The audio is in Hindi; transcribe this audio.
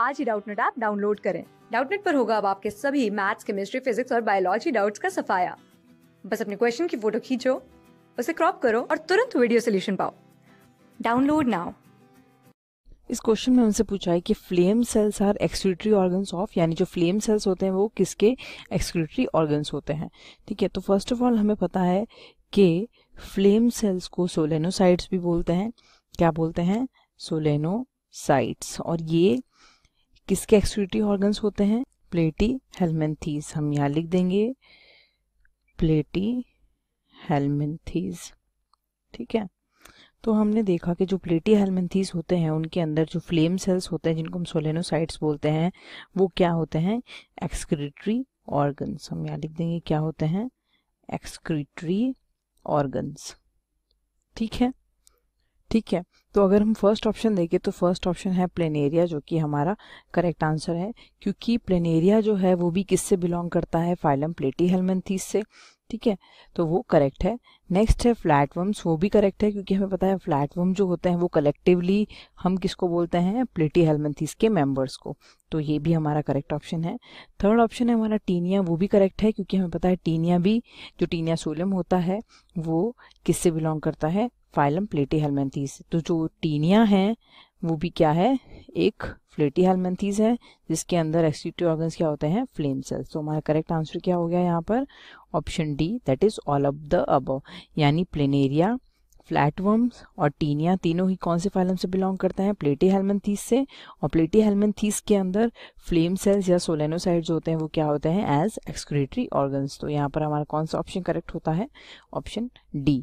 आज ही डाउटनेट ऐप डाउनलोड करें डाउटनेट पर होगा अब आपके सभी मैथ्स केमिस्ट्री फिजिक्स और बायोलॉजी डाउट्स का सफाया बस अपने क्वेश्चन की फोटो खींचो उसे क्रॉप करो और तुरंत वीडियो सोल्यूशन पाओ डाउनलोड नाउ इस क्वेश्चन में उनसे पूछा है कि flame cells are excretory organs of यानी जो फ्लेम सेल्स होते हैं वो किसके एक्सक्यूटरी ऑर्गन्स होते हैं ठीक है तो फर्स्ट ऑफ ऑल हमें पता है कि फ्लेम सेल्स को सोलेनोसाइट्स भी बोलते हैं क्या बोलते हैं सोलेनोसाइट्स और ये किसके एक्सक्यूटरी ऑर्गन्स होते हैं प्लेटी हेलमेंथीज हम यहाँ लिख देंगे प्लेटी हेलमेंथीज ठीक है तो हमने देखा कि जो प्लेटी हेलमेंथीज होते हैं उनके अंदर जो फ्लेम सेल्स होते हैं जिनको हम सोलेनोसाइट्स बोलते हैं वो क्या होते हैं एक्सक्रीटरी ऑर्गन्स हम यहाँ लिख देंगे क्या होते हैं एक्सक्रीटरी ऑर्गन्स ठीक है ठीक है तो अगर हम फर्स्ट ऑप्शन देखें तो फर्स्ट ऑप्शन है प्लेन एरिया जो कि हमारा करेक्ट आंसर है क्योंकि प्लेन एरिया जो है वो भी किससे बिलोंग करता है फाइलम प्लेटी हेलमेंथीस से ठीक है तो वो करेक्ट है नेक्स्ट है फ्लैटवर्म्स वो भी करेक्ट है क्योंकि हमें पता है वर्म जो होते हैं वो कलेक्टिवली हम किसको बोलते हैं प्लेटी हेलमेंथीस के मेंबर्स को तो ये भी हमारा करेक्ट ऑप्शन है थर्ड ऑप्शन है हमारा टीनिया वो भी करेक्ट है क्योंकि हमें पता है टीनिया भी जो टीनिया सोलम होता है वो किससे बिलोंग करता है फाइलम प्लेटी हेलमेंथीस तो जो टीनिया है वो भी क्या है एक फ्लेटी हेलमेंथीज है जिसके अंदर एक्सिटिव ऑर्गन्स क्या होते हैं फ्लेम सेल्स तो हमारा करेक्ट आंसर क्या हो गया यहाँ पर option D that is all of the अब यानी प्लेनेरिया फ्लैटवर्म्स और टीनिया तीनों ही कौन से फाइलम से बिलोंग करते हैं प्लेटी हेलमेंथीस से और प्लेटी हेलमेंथीस के अंदर फ्लेम सेल्स या जो होते हैं वो क्या होते हैं एज एक्सक्रेटरी ऑर्गन्स तो यहाँ पर हमारा कौन सा ऑप्शन करेक्ट होता है ऑप्शन डी